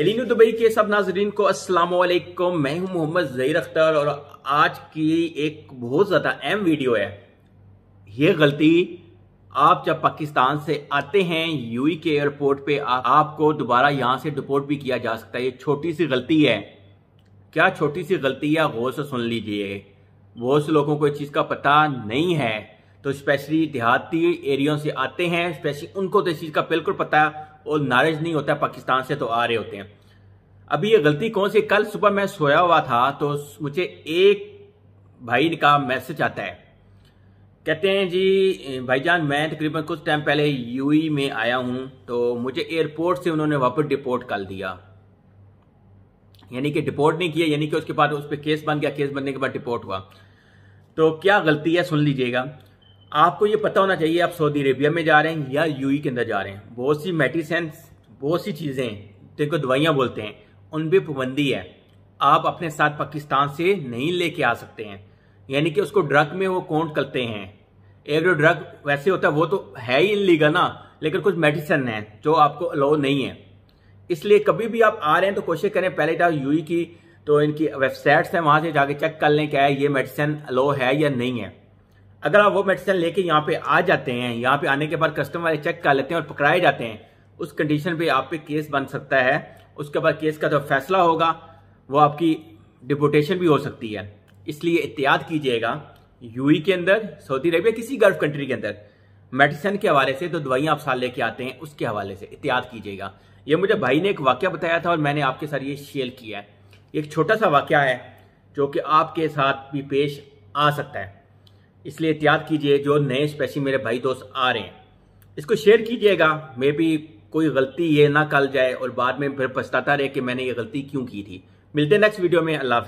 एलिनो Dubai के सब नाजरीन को अस्सलाम वालेकुम मैं हूं मोहम्मद जही अख्तर और आज की एक बहुत ज़्यादा अहम वीडियो है ये गलती आप जब पाकिस्तान से आते हैं यूई के एयरपोर्ट पे आ, आपको दोबारा यहाँ से डिपोर्ट भी किया जा सकता है ये छोटी सी गलती है क्या छोटी सी गलती है गौर से सुन लीजिए बहुत से लोगों को इस चीज़ का पता नहीं है तो स्पेशली देहाती एरियो से आते हैं स्पेशली उनको तो इस चीज़ का बिल्कुल पता और नाराज नहीं होता पाकिस्तान से तो आ रहे होते हैं अभी ये गलती कौन सी कल सुबह मैं सोया हुआ था तो मुझे एक भाई का मैसेज आता है कहते हैं जी भाईजान मैं तकरीबन कुछ टाइम पहले यूई में आया हूं तो मुझे एयरपोर्ट से उन्होंने वापस डिपोर्ट कर दिया यानी कि डिपोर्ट नहीं किया यानी कि उसके बाद उस पर केस बन गया केस बनने के बाद डिपोर्ट हुआ तो क्या गलती है सुन लीजिएगा आपको ये पता होना चाहिए आप सऊदी अरेबिया में जा रहे हैं या यूई के अंदर जा रहे हैं बहुत सी मेडिसन बहुत सी चीज़ें जिनको दवाइयाँ बोलते हैं उन पर पाबंदी है आप अपने साथ पाकिस्तान से नहीं लेके आ सकते हैं यानी कि उसको ड्रग में वो काउंट करते हैं एक जो ड्रग वैसे होता है वो तो है ही इलीगल ना लेकिन कुछ मेडिसन है जो आपको अलाउ नहीं है इसलिए कभी भी आप आ रहे हैं तो कोशिश करें पहले जाओ तो यूई की तो इनकी वेबसाइट्स हैं वहाँ से जाके चेक कर लें क्या है ये मेडिसन अलाउ है या नहीं है अगर आप वो मेडिसिन लेके यहाँ पे आ जाते हैं यहाँ पे आने के बाद कस्टम वाले चेक कर लेते हैं और पकड़ाए जाते हैं उस कंडीशन पे आप पे केस बन सकता है उसके बाद केस का जो तो फैसला होगा वो आपकी डिपोटेशन भी हो सकती है इसलिए एहतियात कीजिएगा यूई e के अंदर सऊदी अरेबिया किसी गल्फ कंट्री के अंदर मेडिसिन के हवाले से जो तो दवाइयाँ आप साल लेके आते हैं उसके हवाले से एहतियात कीजिएगा ये मुझे भाई ने एक वाक्य बताया था और मैंने आपके साथ ये शेयर किया है एक छोटा सा वाक्य है जो कि आपके साथ भी पेश आ सकता है इसलिए एहतियात कीजिए जो नए स्पेशी मेरे भाई दोस्त आ रहे हैं इसको शेयर कीजिएगा मे भी कोई गलती ये ना कल जाए और बाद में फिर पछताता रहे कि मैंने ये गलती क्यों की थी मिलते नेक्स्ट वीडियो में अल्लाह